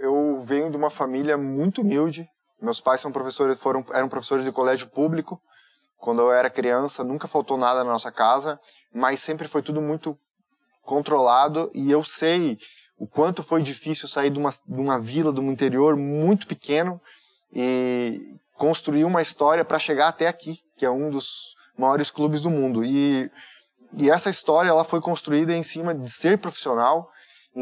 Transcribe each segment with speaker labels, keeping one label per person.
Speaker 1: eu venho de uma família muito humilde. Meus pais são professores, foram, eram professores de colégio público. Quando eu era criança, nunca faltou nada na nossa casa, mas sempre foi tudo muito controlado e eu sei o quanto foi difícil sair de uma, de uma vila, de um interior muito pequeno e construir uma história para chegar até aqui, que é um dos maiores clubes do mundo. E, e essa história ela foi construída em cima de ser profissional,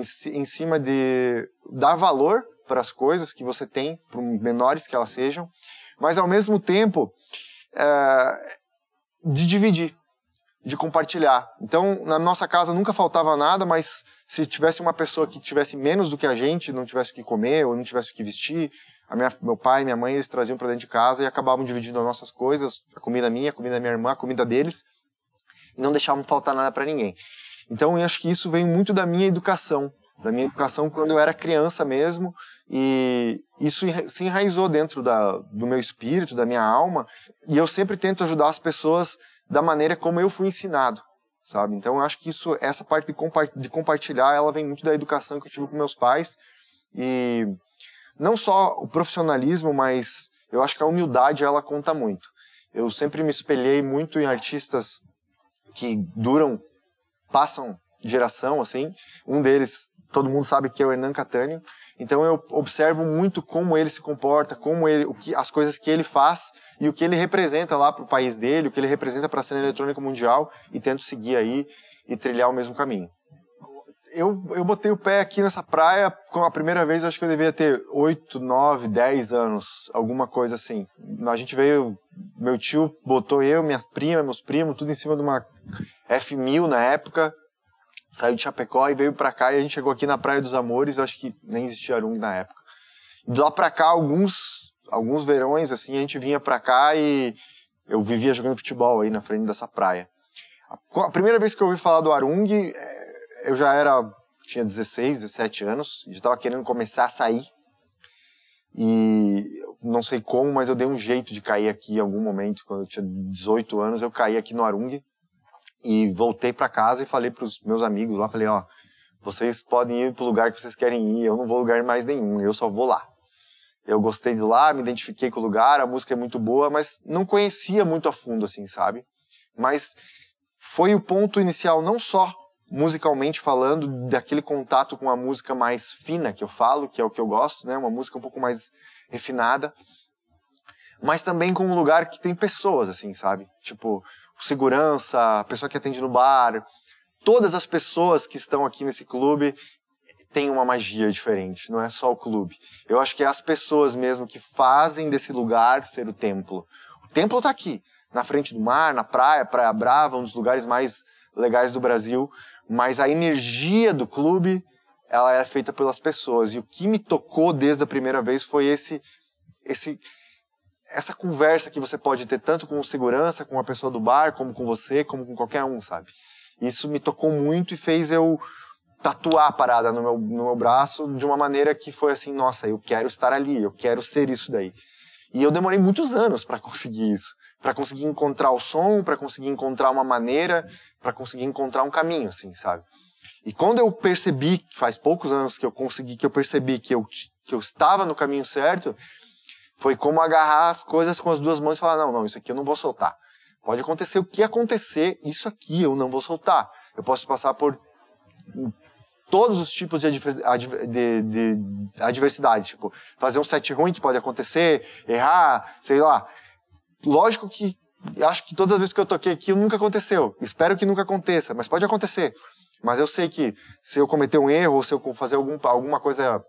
Speaker 1: em, em cima de dar valor para as coisas que você tem, por menores que elas sejam, mas ao mesmo tempo é, de dividir, de compartilhar. Então, na nossa casa nunca faltava nada, mas se tivesse uma pessoa que tivesse menos do que a gente, não tivesse o que comer ou não tivesse o que vestir, minha, meu pai e minha mãe eles traziam para dentro de casa e acabavam dividindo as nossas coisas, a comida minha, a comida da minha irmã, a comida deles, e não deixavam faltar nada para ninguém. Então, eu acho que isso vem muito da minha educação, da minha educação quando eu era criança mesmo, e isso se enraizou dentro da, do meu espírito, da minha alma, e eu sempre tento ajudar as pessoas da maneira como eu fui ensinado, sabe? Então, eu acho que isso, essa parte de, compa de compartilhar, ela vem muito da educação que eu tive com meus pais, e não só o profissionalismo, mas eu acho que a humildade, ela conta muito. Eu sempre me espelhei muito em artistas que duram passam geração, assim. Um deles, todo mundo sabe que é o Hernan Catânio. Então eu observo muito como ele se comporta, como ele, o que, as coisas que ele faz e o que ele representa lá para o país dele, o que ele representa para a cena eletrônica mundial e tento seguir aí e trilhar o mesmo caminho. Eu, eu botei o pé aqui nessa praia com a primeira vez, acho que eu devia ter 8, 9, 10 anos, alguma coisa assim. A gente veio meu tio botou eu, minhas primas, meus primos, tudo em cima de uma F1000 na época. Saiu de Chapecó e veio para cá e a gente chegou aqui na Praia dos Amores, eu acho que nem existia Arung na época. E de lá para cá, alguns, alguns verões, assim, a gente vinha para cá e eu vivia jogando futebol aí na frente dessa praia. A primeira vez que eu ouvi falar do Arung, é, eu já era, tinha 16, 17 anos, já estava querendo começar a sair e não sei como, mas eu dei um jeito de cair aqui em algum momento, quando eu tinha 18 anos, eu caí aqui no Arung e voltei para casa e falei para os meus amigos lá, falei, ó, vocês podem ir para o lugar que vocês querem ir, eu não vou lugar mais nenhum, eu só vou lá. Eu gostei de lá, me identifiquei com o lugar, a música é muito boa, mas não conhecia muito a fundo assim, sabe? Mas foi o ponto inicial não só musicalmente falando, daquele contato com a música mais fina que eu falo, que é o que eu gosto, né? Uma música um pouco mais refinada, mas também com um lugar que tem pessoas, assim, sabe? Tipo, segurança, a pessoa que atende no bar, todas as pessoas que estão aqui nesse clube têm uma magia diferente, não é só o clube. Eu acho que é as pessoas mesmo que fazem desse lugar ser o templo. O templo está aqui, na frente do mar, na praia, Praia Brava, um dos lugares mais legais do Brasil, mas a energia do clube ela era é feita pelas pessoas. E o que me tocou desde a primeira vez foi esse, esse essa conversa que você pode ter tanto com o segurança, com a pessoa do bar, como com você, como com qualquer um, sabe? Isso me tocou muito e fez eu tatuar a parada no meu, no meu braço de uma maneira que foi assim, nossa, eu quero estar ali, eu quero ser isso daí. E eu demorei muitos anos para conseguir isso para conseguir encontrar o som, para conseguir encontrar uma maneira, para conseguir encontrar um caminho, assim, sabe? E quando eu percebi, faz poucos anos que eu consegui, que eu percebi que eu, que eu estava no caminho certo, foi como agarrar as coisas com as duas mãos e falar: não, não, isso aqui eu não vou soltar. Pode acontecer o que acontecer, isso aqui eu não vou soltar. Eu posso passar por todos os tipos de, adver de, de adversidades, tipo, fazer um set ruim que pode acontecer, errar, sei lá lógico que acho que todas as vezes que eu toquei aqui nunca aconteceu. Espero que nunca aconteça, mas pode acontecer. Mas eu sei que se eu cometer um erro ou se eu fazer algum, alguma coisa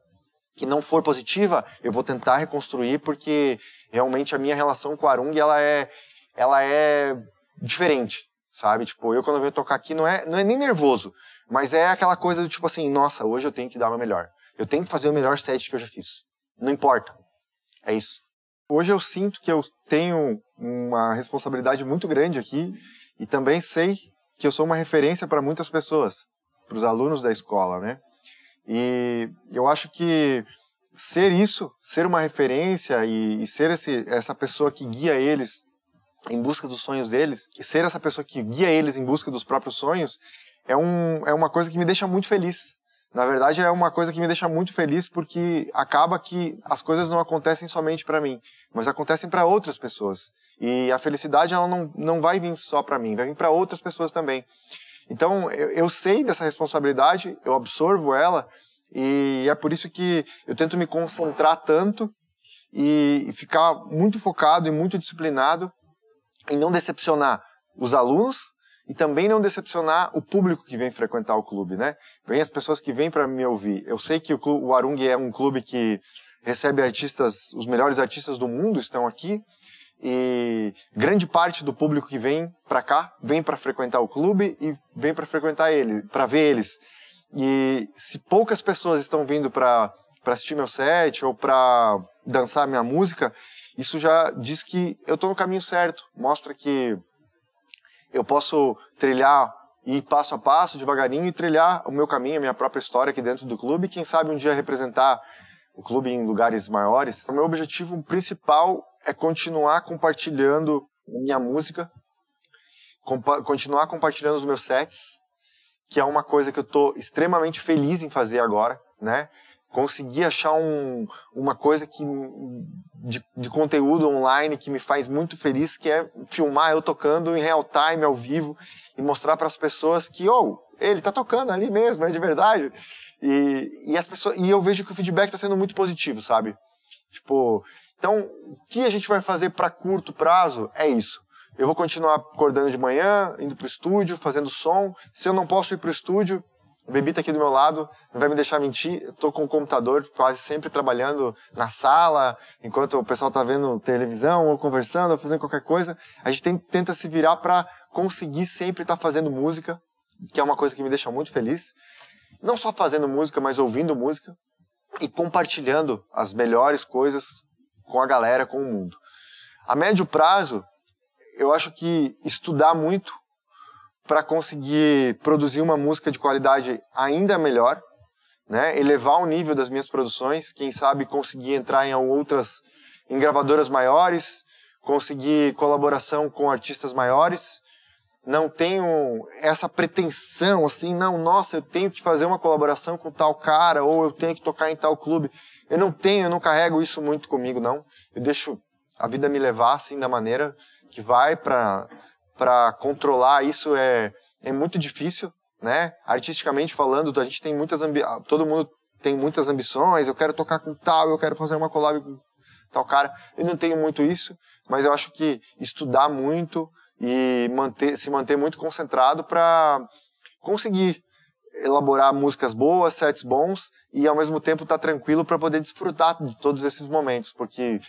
Speaker 1: que não for positiva, eu vou tentar reconstruir porque realmente a minha relação com o Arung ela é ela é diferente, sabe? Tipo, eu quando venho tocar aqui não é não é nem nervoso, mas é aquela coisa do tipo assim, nossa, hoje eu tenho que dar o meu melhor. Eu tenho que fazer o melhor set que eu já fiz. Não importa. É isso. Hoje eu sinto que eu tenho uma responsabilidade muito grande aqui e também sei que eu sou uma referência para muitas pessoas, para os alunos da escola, né? E eu acho que ser isso, ser uma referência e, e ser esse, essa pessoa que guia eles em busca dos sonhos deles, e ser essa pessoa que guia eles em busca dos próprios sonhos, é, um, é uma coisa que me deixa muito feliz. Na verdade, é uma coisa que me deixa muito feliz porque acaba que as coisas não acontecem somente para mim, mas acontecem para outras pessoas. E a felicidade ela não, não vai vir só para mim, vai vir para outras pessoas também. Então, eu, eu sei dessa responsabilidade, eu absorvo ela e é por isso que eu tento me concentrar tanto e ficar muito focado e muito disciplinado em não decepcionar os alunos e também não decepcionar o público que vem frequentar o clube, né? Vem as pessoas que vêm para me ouvir. Eu sei que o, clube, o Arung é um clube que recebe artistas, os melhores artistas do mundo estão aqui e grande parte do público que vem para cá vem para frequentar o clube e vem para frequentar ele, para ver eles. E se poucas pessoas estão vindo para para assistir meu set ou para dançar minha música, isso já diz que eu estou no caminho certo. Mostra que eu posso trilhar e passo a passo, devagarinho, e trilhar o meu caminho, a minha própria história aqui dentro do clube, quem sabe um dia representar o clube em lugares maiores. O meu objetivo principal é continuar compartilhando minha música, compa continuar compartilhando os meus sets, que é uma coisa que eu estou extremamente feliz em fazer agora, né? conseguir achar um, uma coisa que de, de, conteúdo online que me faz muito feliz, que é filmar eu tocando em real time, ao vivo, e mostrar para as pessoas que, oh, ele está tocando ali mesmo, é de verdade. E, e, as pessoas, e eu vejo que o feedback está sendo muito positivo, sabe? Tipo, então, o que a gente vai fazer para curto prazo é isso. Eu vou continuar acordando de manhã, indo para o estúdio, fazendo som. Se eu não posso ir para o estúdio, o tá aqui do meu lado, não vai me deixar mentir. Estou com o computador quase sempre trabalhando na sala, enquanto o pessoal está vendo televisão, ou conversando, ou fazendo qualquer coisa. A gente tem, tenta se virar para conseguir sempre estar tá fazendo música, que é uma coisa que me deixa muito feliz. Não só fazendo música, mas ouvindo música e compartilhando as melhores coisas com a galera, com o mundo. A médio prazo, eu acho que estudar muito para conseguir produzir uma música de qualidade ainda melhor, né? elevar o nível das minhas produções, quem sabe conseguir entrar em outras em gravadoras maiores, conseguir colaboração com artistas maiores. Não tenho essa pretensão assim, não, nossa, eu tenho que fazer uma colaboração com tal cara ou eu tenho que tocar em tal clube. Eu não tenho, eu não carrego isso muito comigo, não. Eu deixo a vida me levar assim da maneira que vai para para controlar isso é, é muito difícil, né? Artisticamente falando, a gente tem muitas ah, todo mundo tem muitas ambições, eu quero tocar com tal, eu quero fazer uma collab com tal cara. Eu não tenho muito isso, mas eu acho que estudar muito e manter, se manter muito concentrado para conseguir elaborar músicas boas, sets bons e ao mesmo tempo estar tá tranquilo para poder desfrutar de todos esses momentos, porque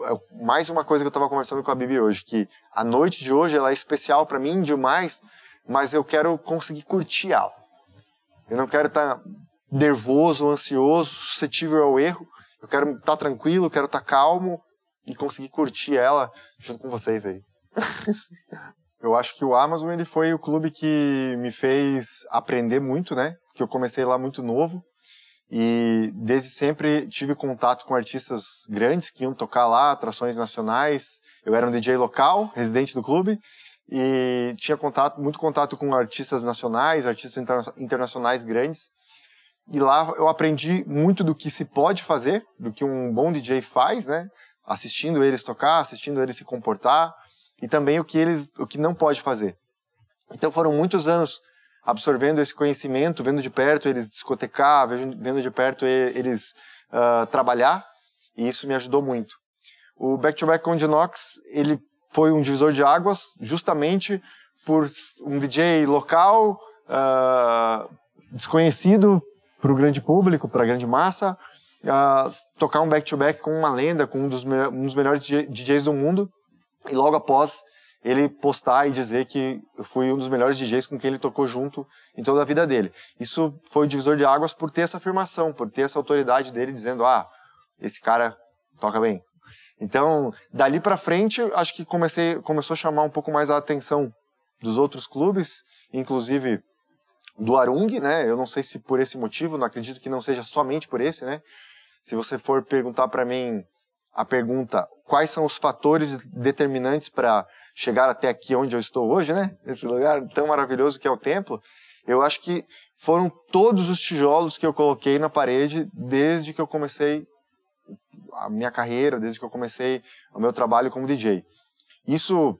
Speaker 1: é mais uma coisa que eu estava conversando com a Bibi hoje, que a noite de hoje ela é especial para mim demais, mas eu quero conseguir curtir ela. Eu não quero estar tá nervoso, ansioso, suscetível ao erro. Eu quero estar tá tranquilo, quero estar tá calmo e conseguir curtir ela junto com vocês aí. eu acho que o Amazon ele foi o clube que me fez aprender muito, né? Porque eu comecei lá muito novo e desde sempre tive contato com artistas grandes que iam tocar lá, atrações nacionais. Eu era um DJ local, residente do clube, e tinha contato, muito contato com artistas nacionais, artistas internacionais grandes. E lá eu aprendi muito do que se pode fazer, do que um bom DJ faz, né? Assistindo eles tocar, assistindo eles se comportar e também o que eles, o que não pode fazer. Então foram muitos anos absorvendo esse conhecimento, vendo de perto eles discotecar, vendo de perto eles uh, trabalhar, e isso me ajudou muito. O Back to Back on the Knox, ele foi um divisor de águas, justamente por um DJ local, uh, desconhecido para o grande público, para a grande massa, uh, tocar um back-to-back -back com uma lenda, com um dos, me um dos melhores DJs do mundo, e logo após ele postar e dizer que eu fui um dos melhores DJs com quem ele tocou junto em toda a vida dele. Isso foi o divisor de águas por ter essa afirmação, por ter essa autoridade dele dizendo: ah, esse cara toca bem. Então, dali para frente, acho que comecei, começou a chamar um pouco mais a atenção dos outros clubes, inclusive do Arung, né? Eu não sei se por esse motivo, não acredito que não seja somente por esse, né? Se você for perguntar para mim a pergunta quais são os fatores determinantes para chegar até aqui onde eu estou hoje, né? Esse lugar tão maravilhoso que é o templo. Eu acho que foram todos os tijolos que eu coloquei na parede desde que eu comecei a minha carreira, desde que eu comecei o meu trabalho como DJ. Isso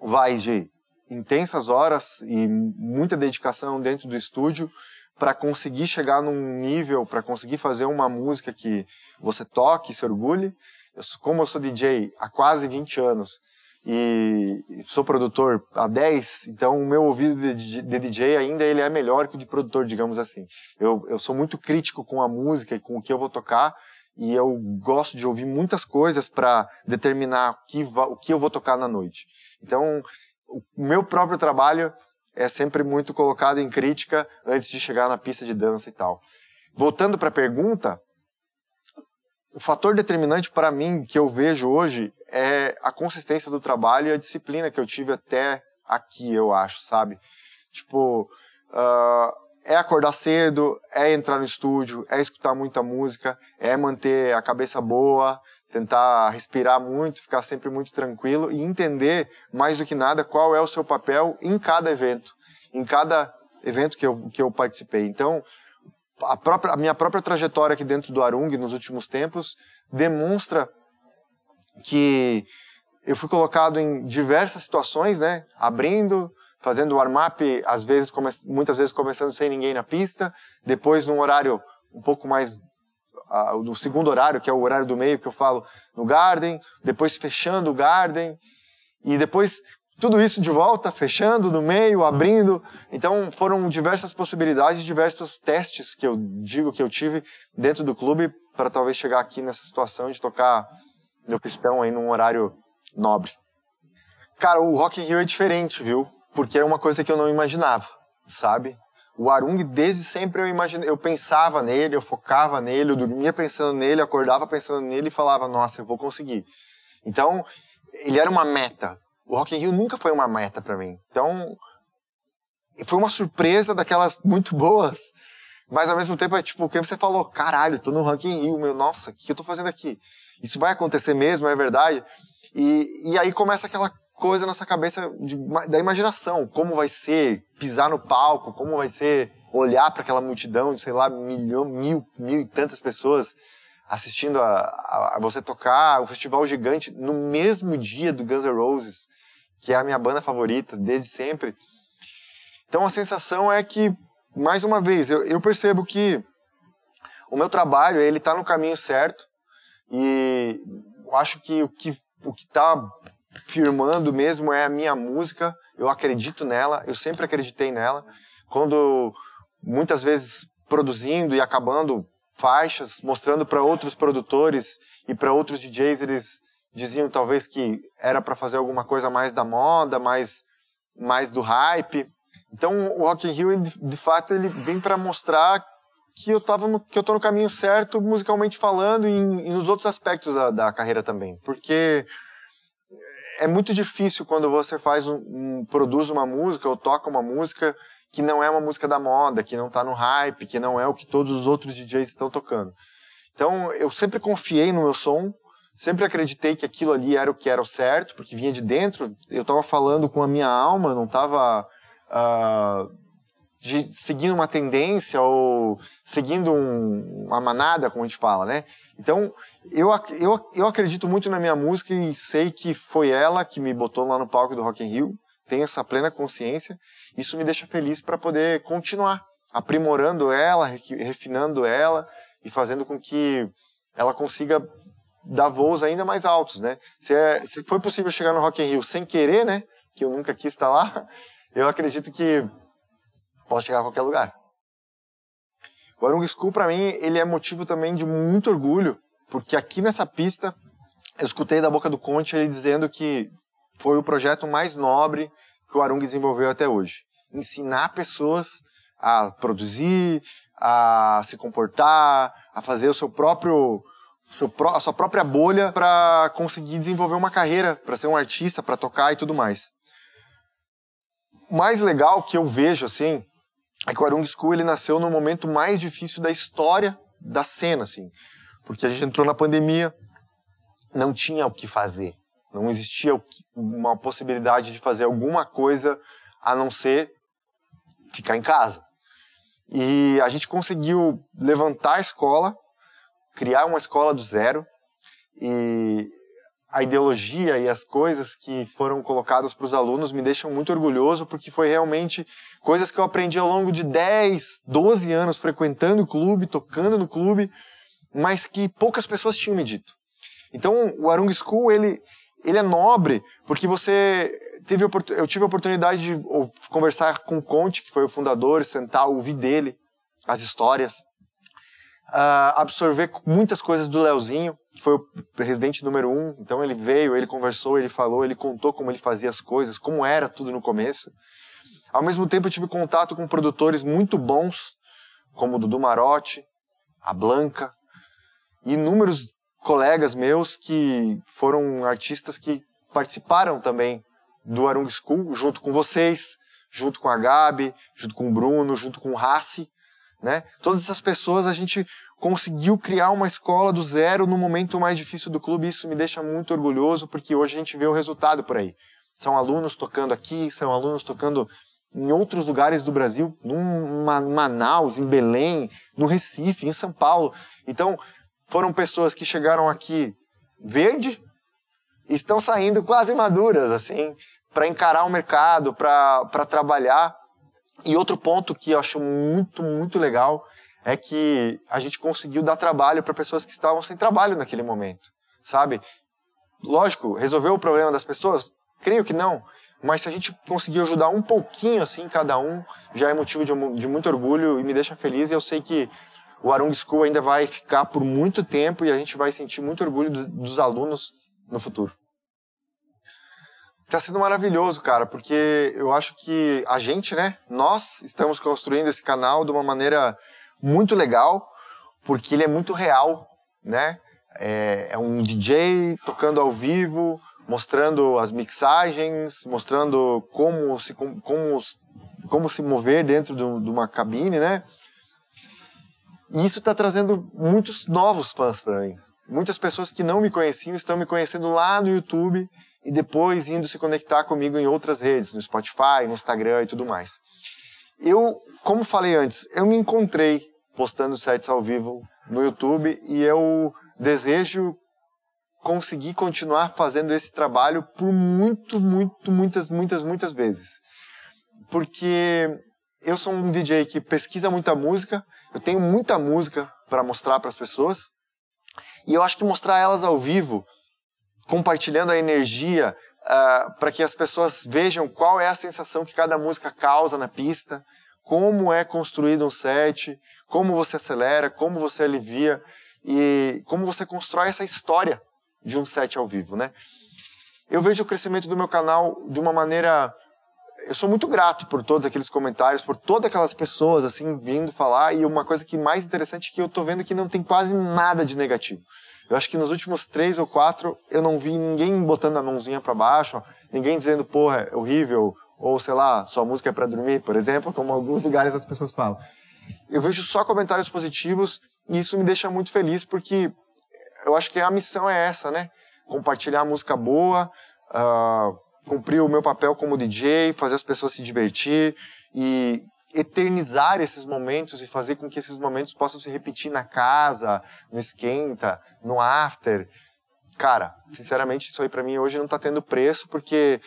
Speaker 1: vai de intensas horas e muita dedicação dentro do estúdio para conseguir chegar num nível, para conseguir fazer uma música que você toque e se orgulhe. Eu, como eu sou DJ há quase 20 anos, e sou produtor há 10, então o meu ouvido de, DJ ainda ele é melhor que o de produtor, digamos assim. Eu, eu sou muito crítico com a música e com o que eu vou tocar e eu gosto de ouvir muitas coisas para determinar o que, o que eu vou tocar na noite. Então, o meu próprio trabalho é sempre muito colocado em crítica antes de chegar na pista de dança e tal. Voltando para a pergunta, o fator determinante para mim que eu vejo hoje é a consistência do trabalho e a disciplina que eu tive até aqui, eu acho, sabe? Tipo, uh, é acordar cedo, é entrar no estúdio, é escutar muita música, é manter a cabeça boa, tentar respirar muito, ficar sempre muito tranquilo e entender, mais do que nada, qual é o seu papel em cada evento, em cada evento que eu, que eu participei. Então, a, própria, a minha própria trajetória aqui dentro do Arung nos últimos tempos demonstra que eu fui colocado em diversas situações, né? Abrindo, fazendo warm-up, às vezes, come... muitas vezes começando sem ninguém na pista, depois num horário um pouco mais no segundo horário, que é o horário do meio que eu falo, no Garden, depois fechando o Garden e depois tudo isso de volta, fechando no meio, uhum. abrindo. Então foram diversas possibilidades, diversos testes que eu digo que eu tive dentro do clube para talvez chegar aqui nessa situação de tocar meu pistão aí num horário nobre. Cara, o Rock in Rio é diferente, viu? Porque é uma coisa que eu não imaginava, sabe? O Arung desde sempre eu imaginei, eu pensava nele, eu focava nele, eu dormia pensando nele, acordava pensando nele e falava, nossa, eu vou conseguir. Então, ele era uma meta, o Rock in Rio nunca foi uma meta para mim. Então, foi uma surpresa daquelas muito boas. Mas ao mesmo tempo é tipo, quem você falou, caralho, tô no Rock in Rio, meu, nossa, o que eu tô fazendo aqui? Isso vai acontecer mesmo, é verdade? E, e aí começa aquela coisa na nossa cabeça de, da imaginação, como vai ser pisar no palco, como vai ser olhar para aquela multidão de, sei lá, milhão, mil, mil e tantas pessoas assistindo a, a, a, você tocar o festival gigante no mesmo dia do Guns N' Roses que é a minha banda favorita desde sempre. Então a sensação é que, mais uma vez, eu, eu percebo que o meu trabalho ele está no caminho certo e acho que o que o que está firmando mesmo é a minha música. Eu acredito nela, eu sempre acreditei nela. Quando muitas vezes produzindo e acabando faixas, mostrando para outros produtores e para outros DJs, eles diziam talvez que era para fazer alguma coisa mais da moda, mais, mais do hype. Então o Rock in Rio, de fato, ele vem para mostrar que eu tava no, que eu tô no caminho certo musicalmente falando e, e nos outros aspectos da, da, carreira também, porque é muito difícil quando você faz um, um, produz uma música ou toca uma música que não é uma música da moda, que não tá no hype, que não é o que todos os outros DJs estão tocando. Então, eu sempre confiei no meu som, Sempre acreditei que aquilo ali era o que era o certo, porque vinha de dentro. Eu estava falando com a minha alma, não estava uh, ah, seguindo uma tendência ou seguindo um, uma manada, como a gente fala, né? Então, eu, eu, eu acredito muito na minha música e sei que foi ela que me botou lá no palco do Rock in Rio. Tenho essa plena consciência. Isso me deixa feliz para poder continuar aprimorando ela, refinando ela e fazendo com que ela consiga dar voos ainda mais altos, né? Se, é, se foi possível chegar no Rock in Rio sem querer, né? Que eu nunca quis estar lá, eu acredito que posso chegar a qualquer lugar. O Arung School, para mim, ele é motivo também de muito orgulho, porque aqui nessa pista, eu escutei da boca do Conte ele dizendo que foi o projeto mais nobre que o Arung desenvolveu até hoje. Ensinar pessoas a produzir, a se comportar, a fazer o seu próprio a sua própria bolha para conseguir desenvolver uma carreira, para ser um artista, para tocar e tudo mais. O mais legal que eu vejo assim é que o Arung School ele nasceu no momento mais difícil da história da cena, assim, porque a gente entrou na pandemia, não tinha o que fazer, não existia uma possibilidade de fazer alguma coisa a não ser ficar em casa. E a gente conseguiu levantar a escola criar uma escola do zero e a ideologia e as coisas que foram colocadas para os alunos me deixam muito orgulhoso, porque foi realmente coisas que eu aprendi ao longo de 10, 12 anos frequentando o clube, tocando no clube, mas que poucas pessoas tinham me dito. Então, o Arung School, ele, ele é nobre, porque você teve eu tive a oportunidade de conversar com o Conte, que foi o fundador, sentar, ouvir dele as histórias, uh, absorver muitas coisas do Leozinho, que foi o residente número um. Então ele veio, ele conversou, ele falou, ele contou como ele fazia as coisas, como era tudo no começo. Ao mesmo tempo eu tive contato com produtores muito bons, como o Dudu Marotti, a Blanca, e inúmeros colegas meus que foram artistas que participaram também do Arung School, junto com vocês, junto com a Gabi, junto com o Bruno, junto com o Rassi. Né? Todas essas pessoas a gente conseguiu criar uma escola do zero no momento mais difícil do clube. Isso me deixa muito orgulhoso porque hoje a gente vê o resultado por aí. São alunos tocando aqui, são alunos tocando em outros lugares do Brasil, em Manaus, em Belém, no Recife, em São Paulo. Então, foram pessoas que chegaram aqui verde, estão saindo quase maduras, assim, para encarar o mercado, para trabalhar e outro ponto que eu acho muito, muito legal é que a gente conseguiu dar trabalho para pessoas que estavam sem trabalho naquele momento, sabe? Lógico, resolveu o problema das pessoas? Creio que não. Mas se a gente conseguiu ajudar um pouquinho assim cada um, já é motivo de, de muito orgulho e me deixa feliz. E eu sei que o Arung School ainda vai ficar por muito tempo e a gente vai sentir muito orgulho dos, dos alunos no futuro. Tá sendo maravilhoso, cara, porque eu acho que a gente, né, nós estamos construindo esse canal de uma maneira muito legal, porque ele é muito real, né? É, é um DJ tocando ao vivo, mostrando as mixagens, mostrando como se, como, como se mover dentro de uma cabine, né? E isso está trazendo muitos novos fãs para mim. Muitas pessoas que não me conheciam estão me conhecendo lá no YouTube e depois indo se conectar comigo em outras redes, no Spotify, no Instagram e tudo mais. Eu, como falei antes, eu me encontrei postando sites ao vivo no YouTube e eu desejo conseguir continuar fazendo esse trabalho por muito, muito, muitas, muitas, muitas vezes. Porque eu sou um DJ que pesquisa muita música, eu tenho muita música para mostrar para as pessoas, e eu acho que mostrar elas ao vivo compartilhando a energia uh, ah, para que as pessoas vejam qual é a sensação que cada música causa na pista, como é construído um set, como você acelera, como você alivia e como você constrói essa história de um set ao vivo, né? Eu vejo o crescimento do meu canal de uma maneira eu sou muito grato por todos aqueles comentários, por todas aquelas pessoas assim vindo falar e uma coisa que mais interessante é que eu tô vendo que não tem quase nada de negativo. Eu acho que nos últimos três ou quatro eu não vi ninguém botando a mãozinha para baixo, ninguém dizendo, porra, é horrível, ou sei lá, sua música é para dormir, por exemplo, como alguns lugares as pessoas falam. Eu vejo só comentários positivos e isso me deixa muito feliz porque eu acho que a missão é essa, né? Compartilhar música boa, uh, cumprir o meu papel como DJ, fazer as pessoas se divertir e eternizar esses momentos e fazer com que esses momentos possam se repetir na casa, no esquenta, no after. Cara, sinceramente, isso aí para mim hoje não tá tendo preço porque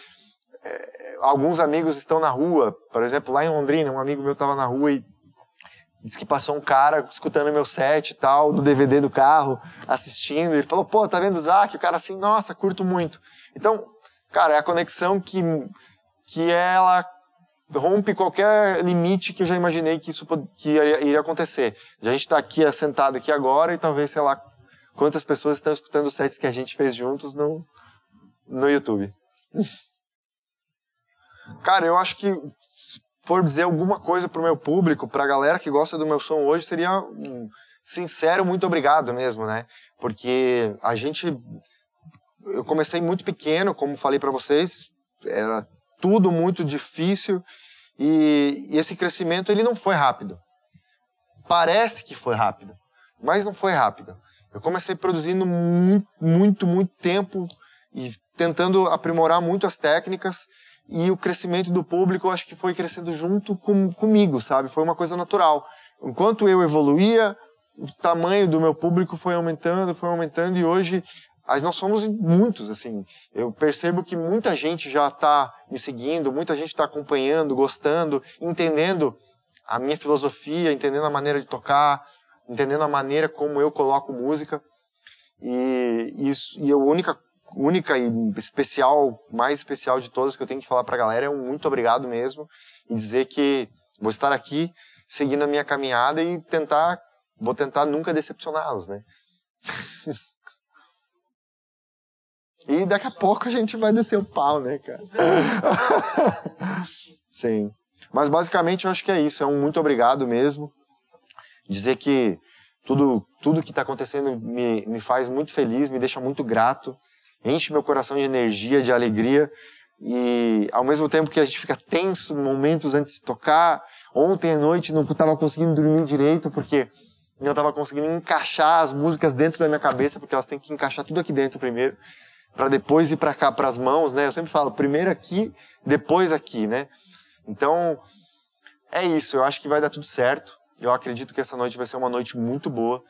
Speaker 1: é, alguns amigos estão na rua, por exemplo, lá em Londrina, um amigo meu tava na rua e disse que passou um cara escutando meu set e tal, do DVD do carro, assistindo, ele falou: "Pô, tá vendo o Zac?" O cara assim: "Nossa, curto muito". Então, cara, é a conexão que que ela rompe qualquer limite que eu já imaginei que isso que iria acontecer. A gente está aqui é, sentado aqui agora e talvez, sei lá, quantas pessoas estão escutando os sets que a gente fez juntos no, no YouTube. Cara, eu acho que se for dizer alguma coisa pro meu público, pra galera que gosta do meu som hoje, seria um sincero muito obrigado mesmo, né? Porque a gente eu comecei muito pequeno, como falei para vocês, era tudo muito difícil e, e esse crescimento ele não foi rápido. Parece que foi rápido, mas não foi rápido. Eu comecei produzindo muito, muito, muito tempo e tentando aprimorar muito as técnicas e o crescimento do público eu acho que foi crescendo junto com, comigo, sabe? Foi uma coisa natural. Enquanto eu evoluía, o tamanho do meu público foi aumentando, foi aumentando e hoje mas nós somos muitos, assim. Eu percebo que muita gente já está me seguindo, muita gente está acompanhando, gostando, entendendo a minha filosofia, entendendo a maneira de tocar, entendendo a maneira como eu coloco música. E, isso, e a única, única e especial, mais especial de todas que eu tenho que falar para a galera é um muito obrigado mesmo e dizer que vou estar aqui seguindo a minha caminhada e tentar, vou tentar nunca decepcioná-los, né? E daqui a pouco a gente vai descer o pau, né, cara? Sim. Mas basicamente eu acho que é isso. É um muito obrigado mesmo. Dizer que tudo, tudo que está acontecendo me, me faz muito feliz, me deixa muito grato, enche meu coração de energia, de alegria. E ao mesmo tempo que a gente fica tenso momentos antes de tocar, ontem à noite não estava conseguindo dormir direito porque não estava conseguindo encaixar as músicas dentro da minha cabeça, porque elas têm que encaixar tudo aqui dentro primeiro para depois ir para cá, para as mãos, né? Eu sempre falo, primeiro aqui, depois aqui, né? Então, é isso. Eu acho que vai dar tudo certo. Eu acredito que essa noite vai ser uma noite muito boa.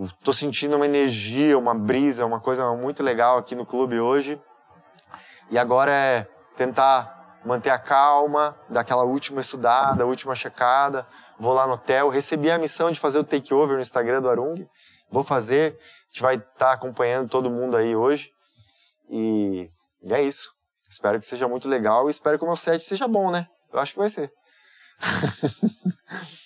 Speaker 1: Estou sentindo uma energia, uma brisa, uma coisa muito legal aqui no clube hoje. E agora é tentar manter a calma, dar aquela última estudada, última checada. Vou lá no hotel. Recebi a missão de fazer o takeover no Instagram do Arung. Vou fazer. A gente vai estar tá acompanhando todo mundo aí hoje. E, e é isso. Espero que seja muito legal e espero que o meu set seja bom, né? Eu acho que vai ser.